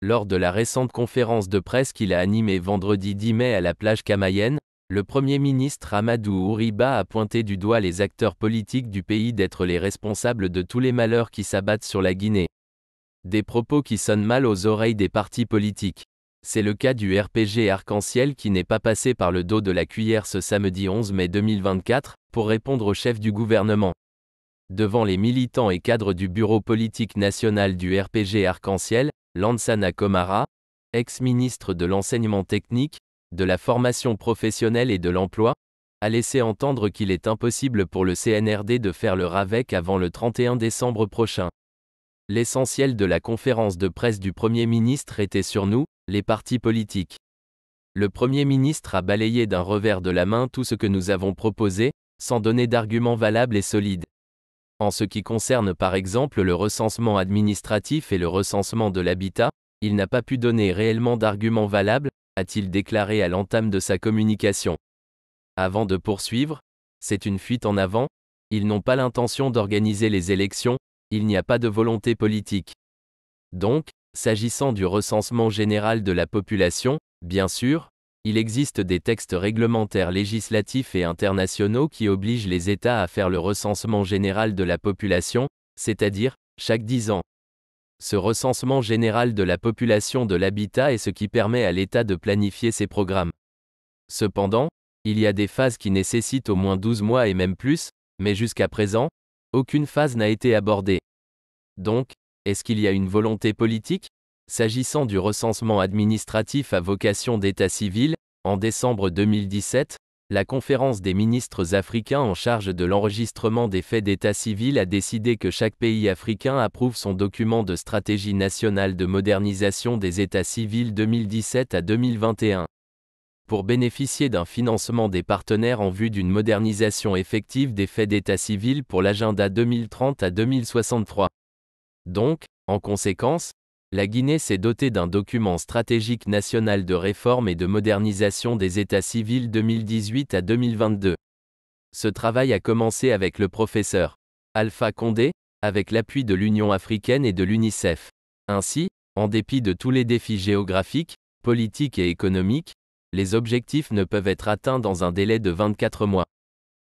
Lors de la récente conférence de presse qu'il a animée vendredi 10 mai à la plage kamayenne, le Premier ministre Amadou Ouriba a pointé du doigt les acteurs politiques du pays d'être les responsables de tous les malheurs qui s'abattent sur la Guinée. Des propos qui sonnent mal aux oreilles des partis politiques. C'est le cas du RPG Arc-en-Ciel qui n'est pas passé par le dos de la cuillère ce samedi 11 mai 2024, pour répondre au chef du gouvernement. Devant les militants et cadres du bureau politique national du RPG Arc-en-Ciel, Lansana Komara, ex-ministre de l'enseignement technique, de la formation professionnelle et de l'emploi, a laissé entendre qu'il est impossible pour le CNRD de faire le RAVEC avant le 31 décembre prochain. L'essentiel de la conférence de presse du Premier ministre était sur nous, les partis politiques. Le Premier ministre a balayé d'un revers de la main tout ce que nous avons proposé, sans donner d'arguments valables et solides. En ce qui concerne par exemple le recensement administratif et le recensement de l'habitat, il n'a pas pu donner réellement d'arguments valables, a-t-il déclaré à l'entame de sa communication. Avant de poursuivre, c'est une fuite en avant, ils n'ont pas l'intention d'organiser les élections, il n'y a pas de volonté politique. Donc, s'agissant du recensement général de la population, bien sûr, il existe des textes réglementaires législatifs et internationaux qui obligent les États à faire le recensement général de la population, c'est-à-dire, chaque 10 ans. Ce recensement général de la population de l'habitat est ce qui permet à l'État de planifier ses programmes. Cependant, il y a des phases qui nécessitent au moins 12 mois et même plus, mais jusqu'à présent, aucune phase n'a été abordée. Donc, est-ce qu'il y a une volonté politique S'agissant du recensement administratif à vocation d'état civil, en décembre 2017, la conférence des ministres africains en charge de l'enregistrement des faits d'état civil a décidé que chaque pays africain approuve son document de stratégie nationale de modernisation des états civils 2017 à 2021. Pour bénéficier d'un financement des partenaires en vue d'une modernisation effective des faits d'état civil pour l'agenda 2030 à 2063. Donc, en conséquence, la Guinée s'est dotée d'un document stratégique national de réforme et de modernisation des États civils 2018 à 2022. Ce travail a commencé avec le professeur Alpha Condé, avec l'appui de l'Union africaine et de l'UNICEF. Ainsi, en dépit de tous les défis géographiques, politiques et économiques, les objectifs ne peuvent être atteints dans un délai de 24 mois.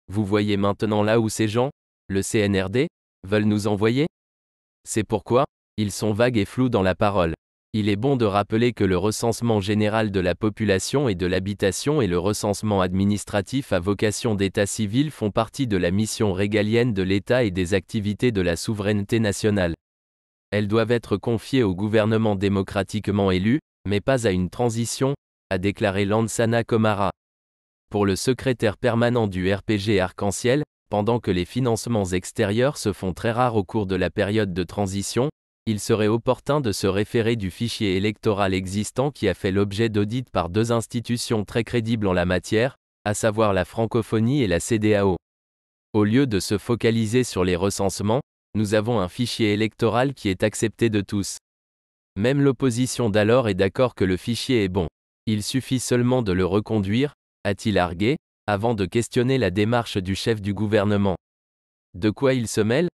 Vous voyez maintenant là où ces gens, le CNRD, veulent nous envoyer C'est pourquoi, ils sont vagues et flous dans la parole. Il est bon de rappeler que le recensement général de la population et de l'habitation et le recensement administratif à vocation d'état civil font partie de la mission régalienne de l'État et des activités de la souveraineté nationale. Elles doivent être confiées au gouvernement démocratiquement élu, mais pas à une transition, a déclaré Lansana Komara. Pour le secrétaire permanent du RPG Arc-en-Ciel, pendant que les financements extérieurs se font très rares au cours de la période de transition, il serait opportun de se référer du fichier électoral existant qui a fait l'objet d'audits par deux institutions très crédibles en la matière, à savoir la francophonie et la CDAO. Au lieu de se focaliser sur les recensements, nous avons un fichier électoral qui est accepté de tous. Même l'opposition d'alors est d'accord que le fichier est bon. Il suffit seulement de le reconduire, a-t-il argué, avant de questionner la démarche du chef du gouvernement. De quoi il se mêle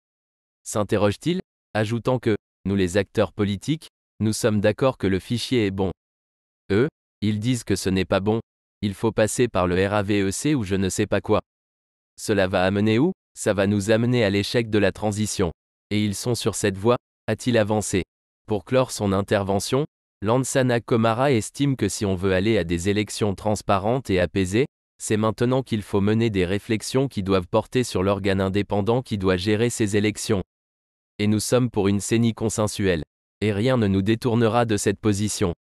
s'interroge-t-il, ajoutant que nous les acteurs politiques, nous sommes d'accord que le fichier est bon. Eux, ils disent que ce n'est pas bon, il faut passer par le RAVEC ou je ne sais pas quoi. Cela va amener où Ça va nous amener à l'échec de la transition. Et ils sont sur cette voie, a-t-il avancé. Pour clore son intervention, Lansana Komara estime que si on veut aller à des élections transparentes et apaisées, c'est maintenant qu'il faut mener des réflexions qui doivent porter sur l'organe indépendant qui doit gérer ces élections et nous sommes pour une sénie consensuelle. Et rien ne nous détournera de cette position.